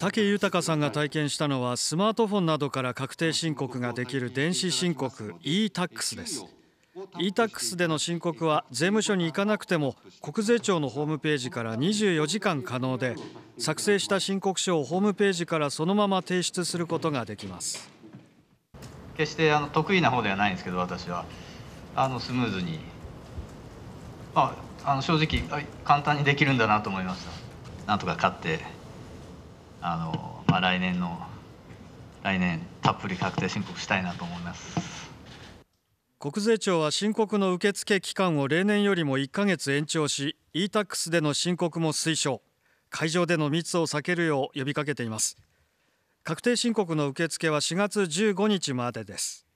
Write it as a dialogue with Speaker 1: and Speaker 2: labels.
Speaker 1: 武豊さんが体験したのはスマートフォンなどから確定申告ができる電子申告 e-tax です e-tax での申告は税務署に行かなくても国税庁のホームページから24時間可能で作成した申告書をホームページからそのまま提出することができます
Speaker 2: 決してあの得意な方ではないんですけど私はあのスムーズに、まあ、あの正直簡単にできるんだなと思いましたなんとか買ってあの、まあ、来年の来年たっぷり確定申
Speaker 3: 告
Speaker 4: したいなと思います。
Speaker 1: 国税庁は申告の受付期間を例年よりも1ヶ月延長し e-tax での申告も推奨会場での密を避けるよう呼びかけています確定申告の受付は4月15日までです